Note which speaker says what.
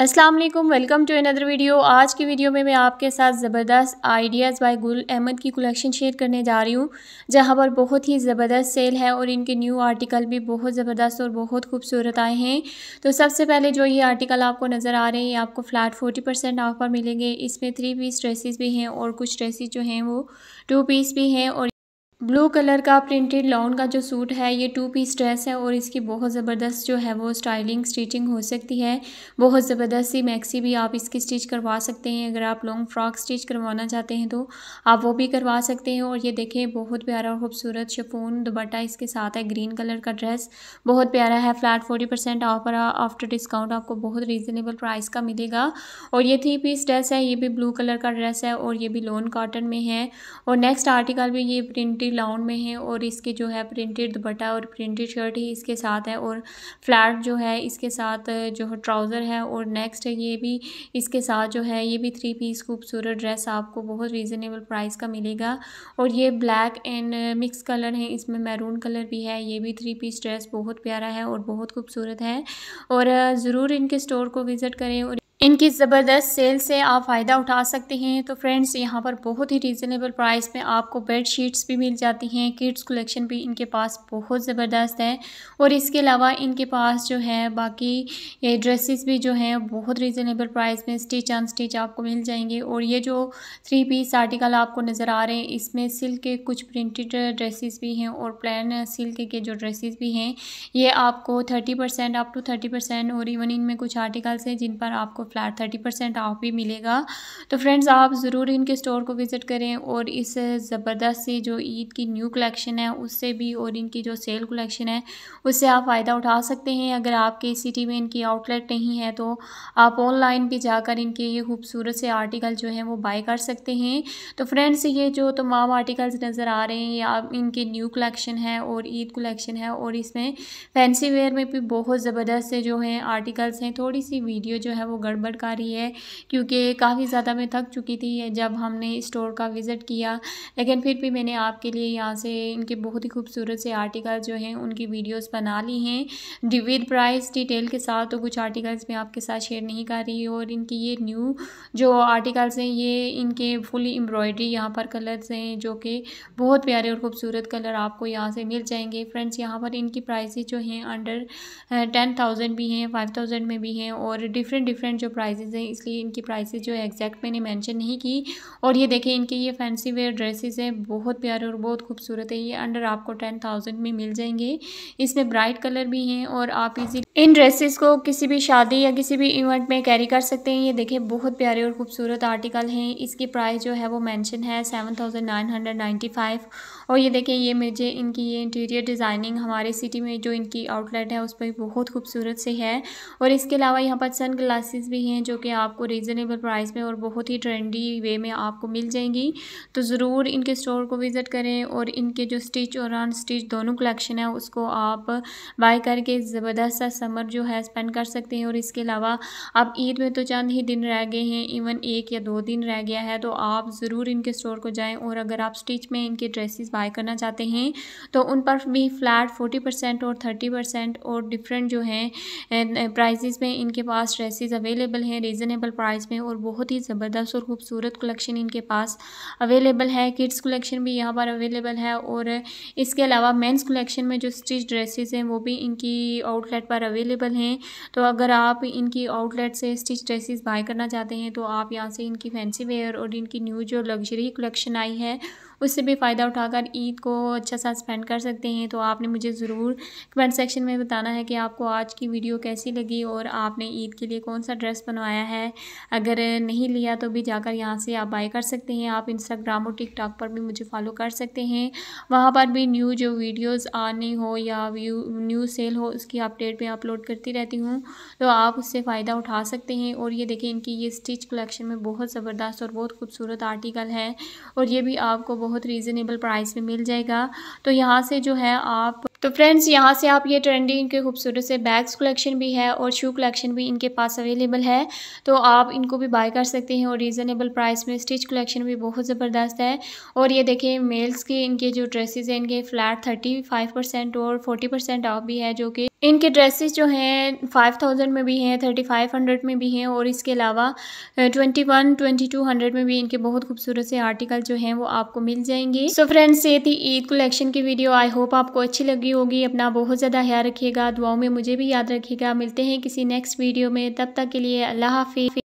Speaker 1: अस्सलाम वालेकुम welcome to another video आज की वीडियो में मैं आपके साथ ज़बरदस्त आइडियाज़ बाय गुल अहमद की कलेक्शन शेयर करने जा रही हूँ जहाँ पर बहुत ही ज़बरदस्त सेल है और इनके न्यू आर्टिकल भी बहुत ज़बरदस्त और बहुत खूबसूरत आए हैं तो सबसे पहले जो ये आर्टिकल आपको नज़र आ रहे हैं ये आपको फ्लैट फोर्टी परसेंट ऑफर मिलेंगे इसमें थ्री पीस ड्रेसिस भी हैं और कुछ ड्रेसिस जो हैं वो टू पीस भी हैं और ब्लू कलर का प्रिंटेड लॉन का जो सूट है ये टू पीस ड्रेस है और इसकी बहुत ज़बरदस्त जो है वो स्टाइलिंग स्टिचिंग हो सकती है बहुत ज़बरदस्त सी मैक्सी भी आप इसकी स्टिच करवा सकते हैं अगर आप लॉन्ग फ्रॉक स्टिच करवाना चाहते हैं तो आप वो भी करवा सकते हैं और ये देखें बहुत प्यारा और खूबसूरत शफून दुपट्टा इसके साथ है ग्रीन कलर का ड्रेस बहुत प्यारा है flat forty percent offer after discount आपको बहुत रीज़नेबल प्राइस का मिलेगा और ये थ्री पीस ड्रेस है ये भी ब्लू कलर का ड्रेस है और ये भी लोन कॉटन में है और नेक्स्ट आर्टिकल भी ये प्रिंटेड थ्री लाउंड में है और इसके जो है प्रिंटेड दुपट्टा और प्रिंटेड शर्ट ही इसके साथ है और फ्लैट जो है इसके साथ जो है ट्राउज़र है और नेक्स्ट ये भी इसके साथ जो है ये भी थ्री पीस खूबसूरत ड्रेस आपको बहुत रीज़नेबल प्राइस का मिलेगा और ये ब्लैक एंड मिक्स कलर है इसमें मैरून कलर भी है ये भी थ्री पीस ड्रेस बहुत प्यारा है और बहुत खूबसूरत है और ज़रूर इनके स्टोर को विज़िट करें और इनकी ज़बरदस्त सेल से आप फ़ायदा उठा सकते हैं तो फ्रेंड्स यहाँ पर बहुत ही रीज़नेबल प्राइस में आपको बेड शीट्स भी मिल जाती हैं किड्स कलेक्शन भी इनके पास बहुत ज़बरदस्त है और इसके अलावा इनके पास जो है बाकी ये ड्रेसेस भी जो हैं बहुत रीज़नेबल प्राइस में स्टिच ऑन स्टिच आपको मिल जाएंगे और ये जो थ्री पीस आर्टिकल आपको नज़र आ रहे हैं इसमें सिल्क के कुछ प्रिंटेड ड्रेसिस भी हैं और प्लान सिल्क के जो ड्रेसिस भी हैं ये आपको thirty percent up to thirty percent और इवन इनमें कुछ आर्टिकल्स हैं जिन पर आपको फ्लैट थर्टी परसेंट ऑफ भी मिलेगा तो फ्रेंड्स आप ज़रूर इनके स्टोर को विज़िट करें और इस ज़बरदस्त से जो ईद की न्यू कलेक्शन है उससे भी और इनकी जो सेल कलेक्शन है उससे आप फ़ायदा उठा सकते हैं अगर आपके सिटी में इनकी आउटलेट नहीं है तो आप ऑनलाइन भी जाकर इनके ये खूबसूरत से आर्टिकल जो हैं वो बाई कर सकते हैं तो फ्रेंड्स ये जो तमाम आर्टिकल्स नज़र आ रहे हैं ये आप इनके न्यू कलेक्शन है और ईद कलेक्शन है और इसमें फैंसी वेयर में भी बहुत ज़बरदस्त से जो हैं आर्टिकल्स हैं थोड़ी सी वीडियो जो है वो गड़ रही है क्योंकि काफ़ी ज़्यादा मैं थक चुकी थी जब हमने स्टोर का विज़िट किया लेकिन फिर भी मैंने आपके लिए यहाँ से इनके बहुत ही खूबसूरत से आर्टिकल जो हैं उनकी वीडियोस बना ली हैं विद प्राइस डिटेल के साथ तो कुछ आर्टिकल्स मैं आपके साथ शेयर नहीं कर रही और इनकी ये न्यू जो आर्टिकल्स हैं ये इनके फुल एम्ब्रॉयडरी यहाँ पर कलर्स हैं जो कि बहुत प्यारे और खूबसूरत कलर आपको यहाँ से मिल जाएंगे फ्रेंड्स यहाँ पर इनकी प्राइस जो हैं अंडर टेन थाउजेंड भी हैं फाइव थाउजेंड में भी हैं और डिफरेंट डिफरेंट जो प्राइजेज़ हैं इसलिए इनकी प्राइसेज जो है एग्जैक्ट मैंने मैंशन नहीं की और ये देखें इनके ये फैंसी वेयर ड्रेसेस हैं बहुत प्यारे और बहुत खूबसूरत है ये अंडर आपको टेन थाउजेंड में मिल जाएंगे इसमें ब्राइट कलर भी हैं और आप इजी इन ड्रेसेस को किसी भी शादी या किसी भी इवेंट में कैरी कर सकते हैं ये देखिए बहुत प्यारे और खूबसूरत आर्टिकल हैं इसकी प्राइस जो है वो मेंशन है seven thousand nine hundred ninety five और ये देखिए ये मुझे इनकी ये इंटीरियर डिज़ाइनिंग हमारे सिटी में जो इनकी आउटलेट है उस पर बहुत खूबसूरत से है और इसके अलावा यहाँ पर सन ग्लासेस भी हैं जो कि आपको रीज़नेबल प्राइस में और बहुत ही ट्रेंडी वे में आपको मिल जाएंगी तो ज़रूर इनके स्टोर को विज़िट करें और इनके जो स्टिच और अन स्टिच दोनों कलेक्शन है उसको आप बाय करके ज़बरदस्त समर जो है स्पेंड कर सकते हैं और इसके अलावा अब ईद में तो चंद ही दिन रह गए हैं इवन एक या दो दिन रह गया है तो आप ज़रूर इनके स्टोर को जाएँ और अगर आप स्टिच में इनके ड्रेसेस बाय करना चाहते हैं तो उन पर भी फ्लैट फोर्टी परसेंट और थर्टी परसेंट और डिफरेंट जो हैं प्राइजेज़ uh, में इनके पास ड्रेसिस अवेलेबल हैं रीज़नेबल प्राइस में और बहुत ही ज़बरदस्त और खूबसूरत कलेक्शन इनके पास अवेलेबल है किड्स कलेक्शन भी यहाँ पर अवेलेबल है और इसके अलावा मेंस कलेक्शन में जो स्टिच ड्रेसेस हैं वो भी इनकी आउटलेट पर अवेलेबल हैं तो अगर आप इनकी आउटलेट से स्टिच ड्रेसेस बाय करना चाहते हैं तो आप यहाँ से इनकी फैंसी वेयर और इनकी न्यू जो लग्जरी कलेक्शन आई है उससे भी फ़ायदा उठाकर ईद को अच्छा सा स्पेंड कर सकते हैं तो आपने मुझे ज़रूर कमेंट सेक्शन में बताना है कि आपको आज की वीडियो कैसी लगी और आपने ईद के लिए कौन सा ड्रेस बनवाया है अगर नहीं लिया तो भी जाकर यहाँ से आप बाई कर सकते हैं आप इंस्टाग्राम और टिकटॉक पर भी मुझे फॉलो कर सकते हैं वहाँ पर भी न्यू जो वीडियोज़ आनी हो या व्यू न्यू सेल हो उसकी अपडेट मैं अपलोड करती रहती हूँ तो आप उससे फ़ायदा उठा सकते हैं और ये देखें इनकी ये स्टिच कलेक्शन में बहुत ज़बरदस्त और बहुत खूबसूरत आर्टिकल है और ये भी आपको बहुत बहुत रीज़नेबल प्राइस में मिल जाएगा तो यहाँ से जो है आप तो फ्रेंड्स यहाँ से आप ये ट्रेंडिंग के खूबसूरत से बैग्स कलेक्शन भी है और शू कलेक्शन भी इनके पास अवेलेबल है तो आप इनको भी बाय कर सकते हैं और रीज़नेबल प्राइस में स्टिच कलेक्शन भी बहुत ज़बरदस्त है और ये देखें मेल्स के इनके जो ड्रेसेस हैं इनके फ्लैट थर्टी फाइव परसेंट और फोर्टी परसेंट ऑफ भी है जो कि इनके ड्रेसेस जो हैं फाइव थाउजेंड में भी हैं थर्टी फाइव हंड्रेड में भी हैं और इसके अलावा twenty one twenty two hundred में भी इनके बहुत खूबसूरत से आर्टिकल जो हैं वो आपको मिल जाएंगे सो so फ्रेंड्स ये थी ईद कलेक्शन की वीडियो आई होप आपको अच्छी लगी भी होगी अपना बहुत ज़्यादा ख्याल रखिएगा दुआओं में मुझे भी याद रखिएगा मिलते हैं किसी नेक्स्ट वीडियो में तब तक के लिए अल्लाह हाफि